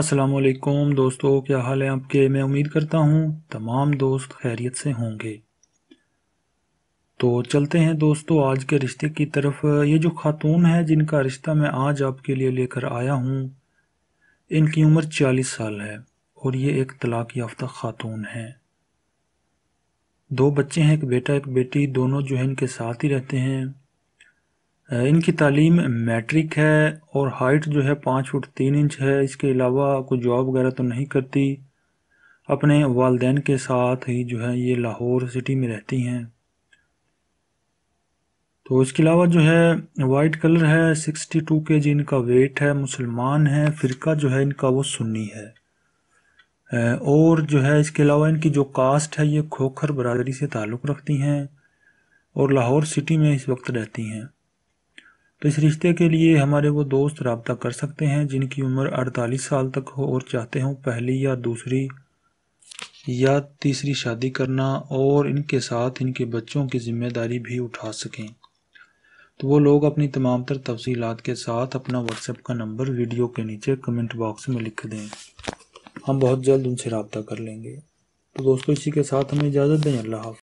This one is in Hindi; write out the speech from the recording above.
असलकुम दोस्तों क्या हाल है आपके मैं उम्मीद करता हूँ तमाम दोस्त खैरियत से होंगे तो चलते हैं दोस्तों आज के रिश्ते की तरफ ये जो खातून है जिनका रिश्ता मैं आज आपके लिए लेकर आया हूँ इनकी उम्र चालीस साल है और ये एक तलाक याफ्ता खातून है दो बच्चे हैं एक बेटा एक बेटी दोनों जो है इनके साथ ही रहते हैं इनकी तालीम मैट्रिक है और हाइट जो है पाँच फुट तीन इंच है इसके अलावा कोई जॉब वगैरह तो नहीं करती अपने वालदेन के साथ ही जो है ये लाहौर सिटी में रहती हैं तो इसके अलावा जो है वाइट कलर है सिक्सटी टू के जी इनका वेट है मुसलमान है फ़िरका जो है इनका वो सुन्नी है और जो है इसके अलावा इनकी जो कास्ट है ये खोखर बरदरी से ताल्लुक़ रखती हैं और लाहौर सिटी में इस वक्त रहती हैं तो इस रिश्ते के लिए हमारे वो दोस्त रबता कर सकते हैं जिनकी उम्र अड़तालीस साल तक हो और चाहते हों पहली या दूसरी या तीसरी शादी करना और इनके साथ इनके बच्चों की ज़िम्मेदारी भी उठा सकें तो वो लोग अपनी तमाम तर तफसीत के साथ अपना व्हाट्सएप का नंबर वीडियो के नीचे कमेंट बॉक्स में लिख दें हम बहुत जल्द उनसे रबता कर लेंगे तो दोस्तों इसी के साथ हमें इजाज़त दें अल्लाह हाफ़